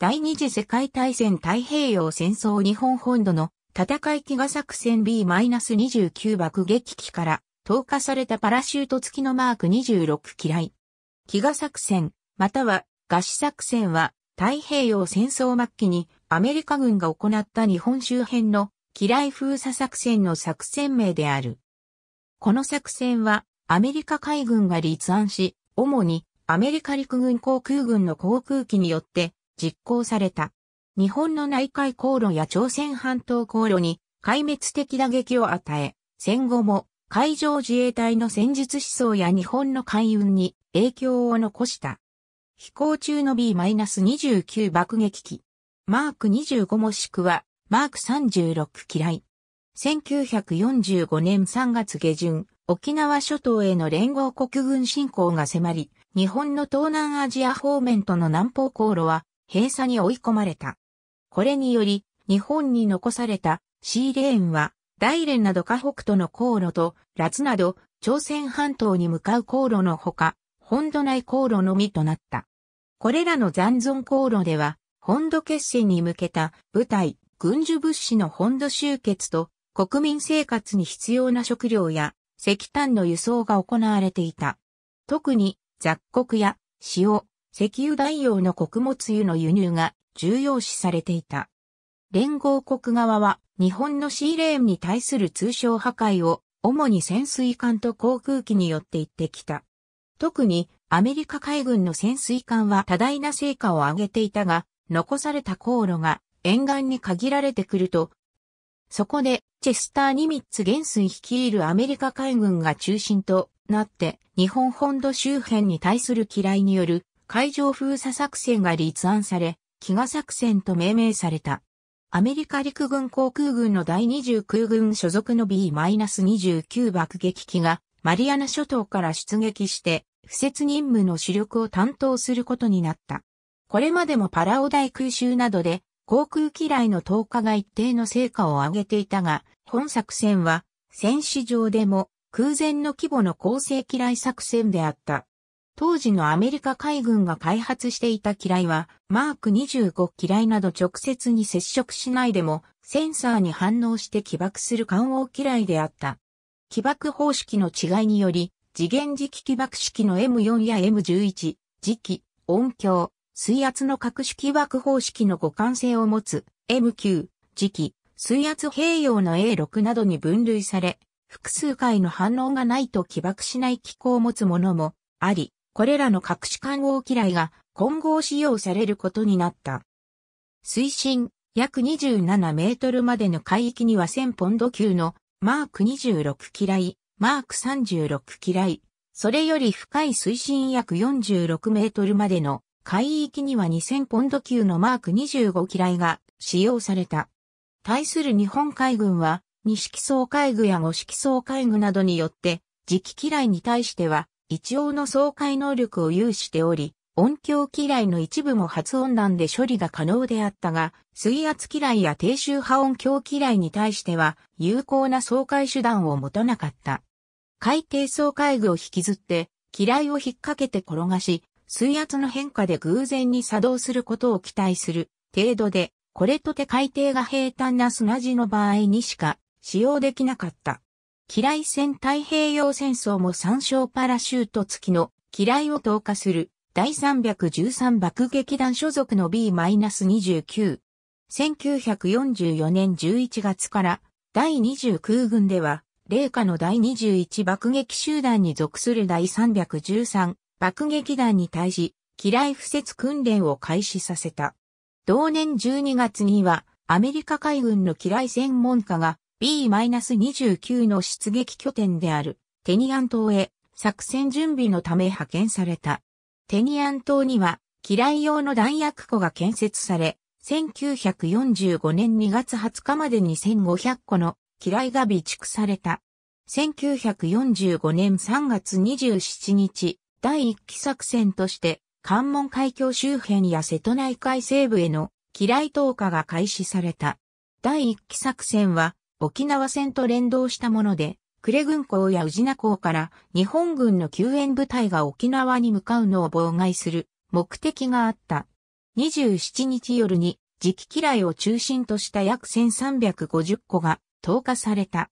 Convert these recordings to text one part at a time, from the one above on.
第二次世界大戦太平洋戦争日本本土の戦い飢餓作戦 B-29 爆撃機から投下されたパラシュート付きのマーク26機雷。飢餓作戦、または餓死作戦は太平洋戦争末期にアメリカ軍が行った日本周辺の機雷封鎖作戦の作戦名である。この作戦はアメリカ海軍が立案し、主にアメリカ陸軍航空軍の航空機によって実行された。日本の内海航路や朝鮮半島航路に壊滅的打撃を与え、戦後も海上自衛隊の戦術思想や日本の海運に影響を残した。飛行中の B-29 爆撃機。マーク25もしくはマーク36嫌い。1945年3月下旬、沖縄諸島への連合国軍侵攻が迫り、日本の東南アジア方面との南方航路は閉鎖に追い込まれた。これにより、日本に残されたシーレーンは、大連など河北との航路と、ラツなど、朝鮮半島に向かう航路のほか、本土内航路のみとなった。これらの残存航路では、本土決戦に向けた部隊、軍需物資の本土集結と、国民生活に必要な食料や石炭の輸送が行われていた。特に雑穀や塩、石油代用の穀物油の輸入が重要視されていた。連合国側は日本のシーレーンに対する通商破壊を主に潜水艦と航空機によって言ってきた。特にアメリカ海軍の潜水艦は多大な成果を上げていたが、残された航路が沿岸に限られてくると、そこでチェスター・ニミッツ元帥率いるアメリカ海軍が中心となって日本本土周辺に対する嫌いによる海上封鎖作戦が立案され、飢餓作戦と命名された。アメリカ陸軍航空軍の第29軍所属の B-29 爆撃機がマリアナ諸島から出撃して、不設任務の主力を担当することになった。これまでもパラオ大空襲などで航空機雷の投下が一定の成果を上げていたが、本作戦は戦史上でも空前の規模の構成機雷作戦であった。当時のアメリカ海軍が開発していた機雷は、マーク25機雷など直接に接触しないでも、センサーに反応して起爆する艦応機雷であった。起爆方式の違いにより、次元気起爆式の M4 や M11、磁気、音響、水圧の各種起爆方式の互換性を持つ M9、磁気、水圧併用の A6 などに分類され、複数回の反応がないと起爆しない機構を持つものもあり、これらの隠し観光機雷が混合使用されることになった。水深約27メートルまでの海域には1000ポンド級のマーク26機雷、マーク36機雷、それより深い水深約46メートルまでの海域には2000ポンド級のマーク25機雷が使用された。対する日本海軍は、二式総海具や五式総海具などによって、磁気機雷に対しては、一応の爽快能力を有しており、音響機雷の一部も発音弾で処理が可能であったが、水圧機雷や低周波音響機雷に対しては有効な爽快手段を持たなかった。海底相解具を引きずって、機雷を引っ掛けて転がし、水圧の変化で偶然に作動することを期待する程度で、これとて海底が平坦な砂地の場合にしか使用できなかった。機雷戦太平洋戦争も参照パラシュート付きの機雷を投下する第313爆撃団所属の B-29。1944年11月から第20空軍では、霊下の第21爆撃集団に属する第313爆撃団に対し、機雷不設訓練を開始させた。同年12月には、アメリカ海軍の機雷専門家が B-29 の出撃拠点であるテニアン島へ作戦準備のため派遣された。テニアン島には機雷用の弾薬庫が建設され、1945年2月20日までに1500個の機雷が備蓄された。1945年3月27日、第1期作戦として、関門海峡周辺や瀬戸内海西部への機雷投下が開始された。第1期作戦は、沖縄戦と連動したもので、呉軍港や宇品港から日本軍の救援部隊が沖縄に向かうのを妨害する目的があった。27日夜に磁気機雷を中心とした約1350個が投下された。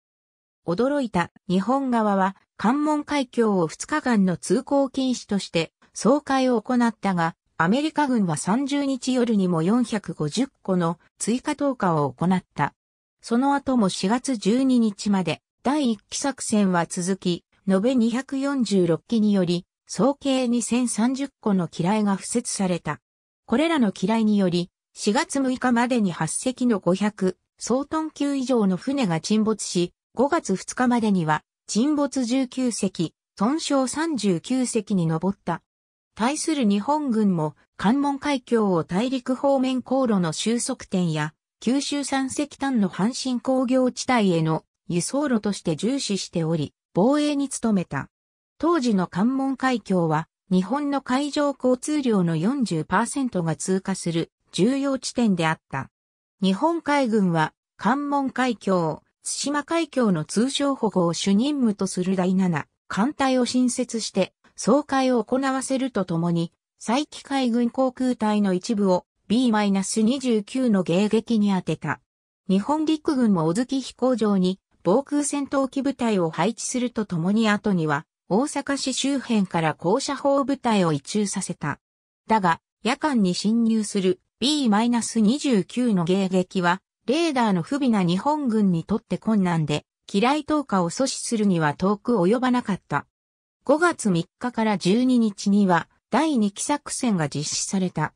驚いた日本側は関門海峡を2日間の通行禁止として総会を行ったが、アメリカ軍は30日夜にも450個の追加投下を行った。その後も4月12日まで第1期作戦は続き、延べ246機により、総計2030個の機雷が付設された。これらの機雷により、4月6日までに8隻の500、総トン級以上の船が沈没し、5月2日までには、沈没19隻、損傷39隻に上った。対する日本軍も、関門海峡を大陸方面航路の収束点や、九州産石炭の阪神工業地帯への輸送路として重視しており、防衛に努めた。当時の関門海峡は、日本の海上交通量の40%が通過する重要地点であった。日本海軍は、関門海峡、津島海峡の通商保護を主任務とする第7艦隊を新設して、総会を行わせるとともに、佐伯海軍航空隊の一部を B-29 の迎撃に当てた。日本陸軍も小月飛行場に防空戦闘機部隊を配置するとともに後には大阪市周辺から高射砲部隊を移駐させた。だが、夜間に侵入する B-29 の迎撃は、レーダーの不備な日本軍にとって困難で、嫌い投下を阻止するには遠く及ばなかった。5月3日から12日には、第2期作戦が実施された。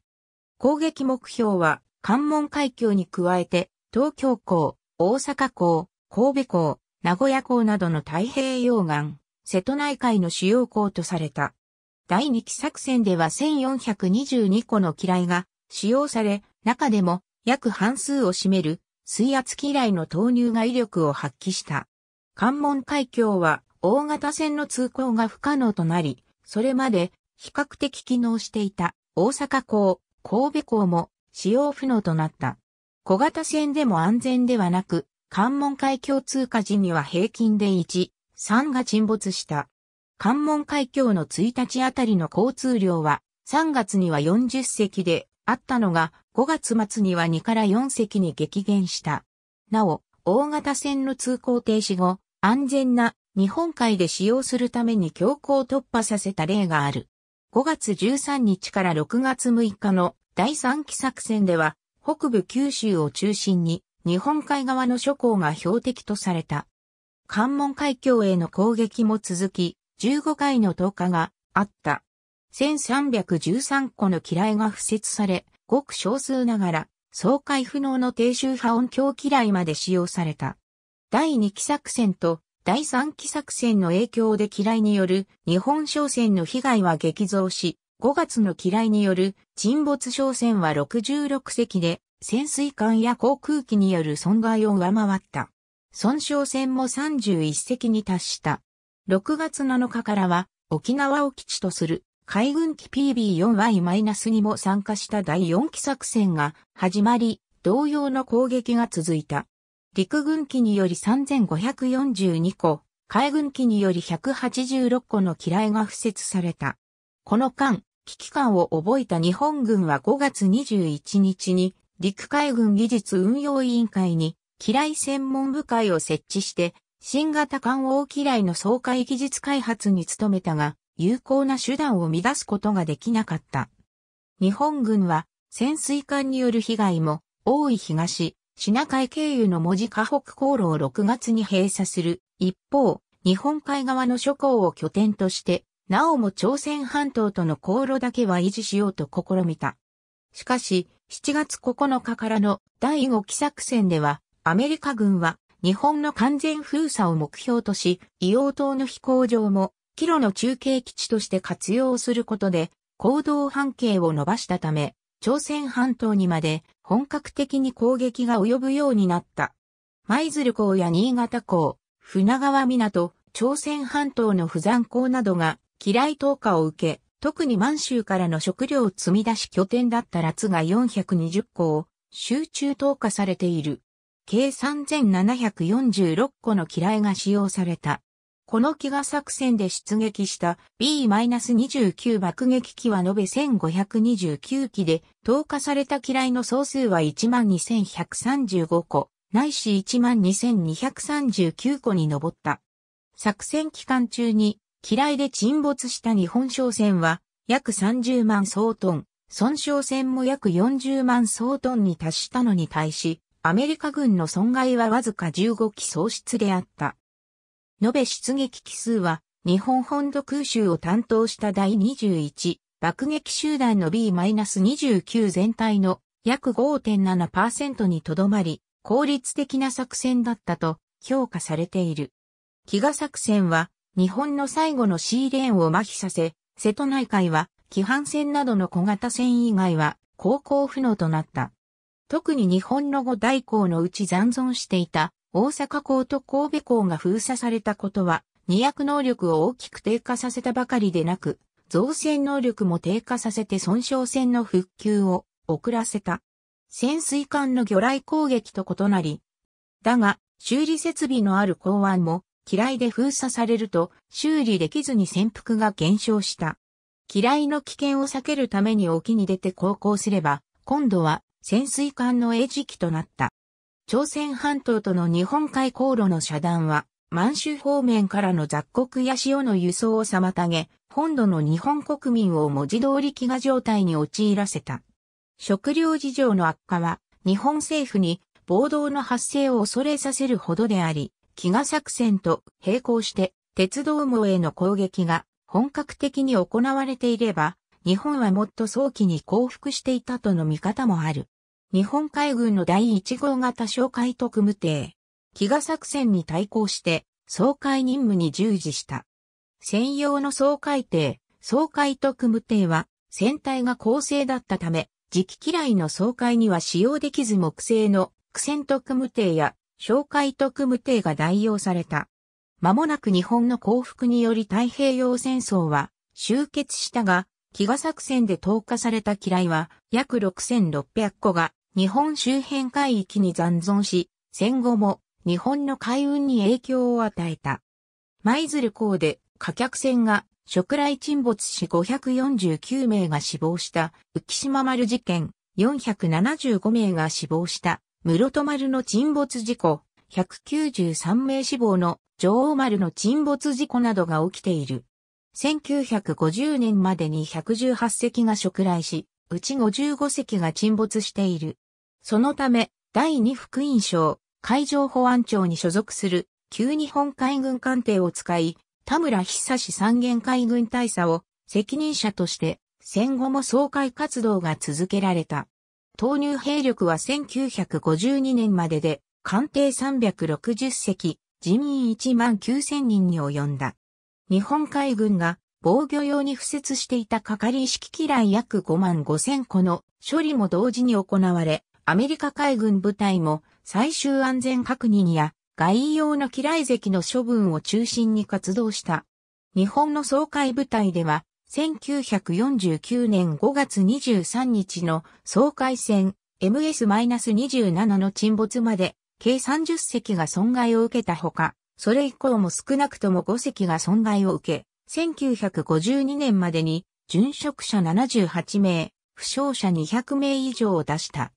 攻撃目標は、関門海峡に加えて、東京港、大阪港、神戸港、名古屋港などの太平洋岸、瀬戸内海の主要港とされた。第2期作戦では1422個の機雷が使用され、中でも約半数を占める水圧機雷の投入が威力を発揮した。関門海峡は大型船の通行が不可能となり、それまで比較的機能していた大阪港、神戸港も使用不能となった。小型船でも安全ではなく、関門海峡通過時には平均で1、3が沈没した。関門海峡の1日あたりの交通量は3月には40隻であったのが5月末には2から4隻に激減した。なお、大型船の通行停止後、安全な日本海で使用するために強行突破させた例がある。5月13日から6月6日の第3期作戦では、北部九州を中心に日本海側の諸港が標的とされた。関門海峡への攻撃も続き、15回の投下があった。1313個の機雷が付設され、ごく少数ながら、総海不能の低周波音響機雷まで使用された。第2期作戦と第三期作戦の影響で嫌いによる日本商船の被害は激増し、5月の嫌いによる沈没商船は66隻で、潜水艦や航空機による損害を上回った。損傷船も31隻に達した。6月7日からは沖縄を基地とする海軍機 PB4Y- 2も参加した第4期作戦が始まり、同様の攻撃が続いた。陸軍機により3542個、海軍機により186個の機雷が付設された。この間、危機感を覚えた日本軍は5月21日に、陸海軍技術運用委員会に、機雷専門部会を設置して、新型艦王機雷の総会技術開発に努めたが、有効な手段を乱すことができなかった。日本軍は、潜水艦による被害も、多い東、シナ海経由の文字河北航路を6月に閉鎖する。一方、日本海側の諸港を拠点として、なおも朝鮮半島との航路だけは維持しようと試みた。しかし、7月9日からの第5期作戦では、アメリカ軍は日本の完全封鎖を目標とし、硫黄島の飛行場も、キロの中継基地として活用することで、行動半径を伸ばしたため、朝鮮半島にまで本格的に攻撃が及ぶようになった。舞鶴港や新潟港、船川港、朝鮮半島の不山港などが機雷投下を受け、特に満州からの食料を積み出し拠点だった辣が420個を集中投下されている。計3746個の機雷が使用された。この飢餓作戦で出撃した B-29 爆撃機は延べ1529機で、投下された機雷の総数は12,135個、ないし12,239個に上った。作戦期間中に、機雷で沈没した日本商船は、約30万総トン、損傷船も約40万総トンに達したのに対し、アメリカ軍の損害はわずか15機喪失であった。延べ出撃機数は、日本本土空襲を担当した第21爆撃集団の B-29 全体の約5.7%にとどまり、効率的な作戦だったと評価されている。飢餓作戦は日本の最後のシーレーンを麻痺させ、瀬戸内海は規範船などの小型船以外は航行不能となった。特に日本の五大港のうち残存していた大阪港と神戸港が封鎖されたことは、二役能力を大きく低下させたばかりでなく、造船能力も低下させて損傷船の復旧を遅らせた。潜水艦の魚雷攻撃と異なり、だが、修理設備のある港湾も、機雷で封鎖されると、修理できずに潜伏が減少した。機雷の危険を避けるために沖に出て航行すれば、今度は潜水艦の餌食となった。朝鮮半島との日本海航路の遮断は、満州方面からの雑穀や塩の輸送を妨げ、本土の日本国民を文字通り飢餓状態に陥らせた。食料事情の悪化は、日本政府に暴動の発生を恐れさせるほどであり、飢餓作戦と並行して、鉄道網への攻撃が本格的に行われていれば、日本はもっと早期に降伏していたとの見方もある。日本海軍の第1号型哨戒特務艇、飢餓作戦に対抗して、総会任務に従事した。専用の総会艇、総会特務艇は、船体が構成だったため、時期嫌いの総会には使用できず木製の苦戦特務艇や哨戒特務艇が代用された。間もなく日本の降伏により太平洋戦争は終結したが、飢餓作戦で投下された機雷は約6600個が日本周辺海域に残存し、戦後も日本の海運に影響を与えた。舞鶴港で火客船が食来沈没し549名が死亡した浮島丸事件475名が死亡した室戸丸の沈没事故193名死亡の女王丸の沈没事故などが起きている。1950年までに118隻が食来し、うち55隻が沈没している。そのため、第二福音省、海上保安庁に所属する、旧日本海軍艦艇を使い、田村久志三元海軍大佐を責任者として、戦後も総会活動が続けられた。投入兵力は1952年までで、艦艇360隻、人員1万9000人に及んだ。日本海軍が防御用に付設していた係り式機雷約5万5000個の処理も同時に行われ、アメリカ海軍部隊も最終安全確認や外用の機雷石の処分を中心に活動した。日本の総会部隊では、1949年5月23日の総会戦 MS-27 の沈没まで計30隻が損害を受けたほか、それ以降も少なくとも5隻が損害を受け、1952年までに殉職者78名、負傷者200名以上を出した。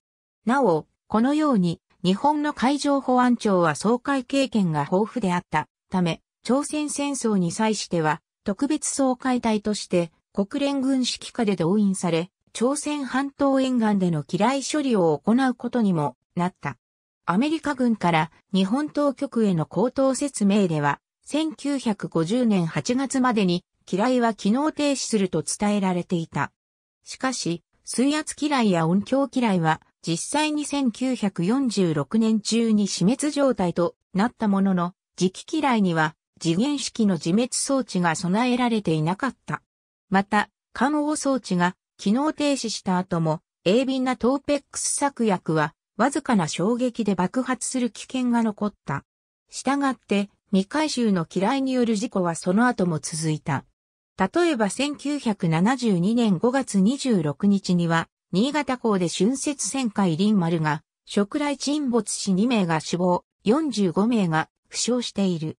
なお、このように、日本の海上保安庁は総会経験が豊富であったため、朝鮮戦争に際しては、特別総会隊として国連軍指揮下で動員され、朝鮮半島沿岸での機雷処理を行うことにもなった。アメリカ軍から日本当局への口頭説明では、1950年8月までに機雷は機能停止すると伝えられていた。しかし、水圧機雷や音響機雷は実際に1946年中に死滅状態となったものの、磁気機雷には次元式の自滅装置が備えられていなかった。また、緩応装置が機能停止した後も、鋭敏なトーペックス作薬は、わずかな衝撃で爆発する危険が残った。したがって、未回収の機雷による事故はその後も続いた。例えば1972年5月26日には、新潟港で春節船海林丸が、食来沈没し2名が死亡、45名が負傷している。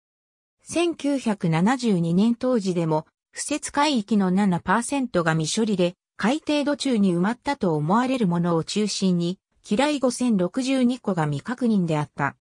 1972年当時でも、不設海域の7%が未処理で、海底土中に埋まったと思われるものを中心に、機雷5062個が未確認であった。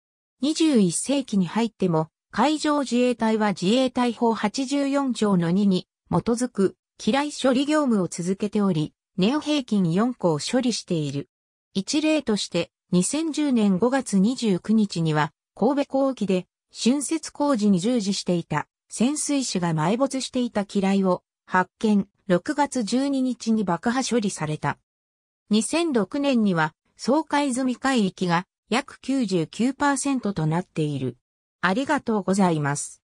21世紀に入っても、海上自衛隊は自衛隊法84条の2に基づく機雷処理業務を続けており、ネオ平均4個を処理している。一例として、2010年5月29日には、神戸港沖で、浚渫工事に従事していた、潜水士が埋没していた機雷を発見、6月12日に爆破処理された。2006年には、総海済み海域が約99%となっている。ありがとうございます。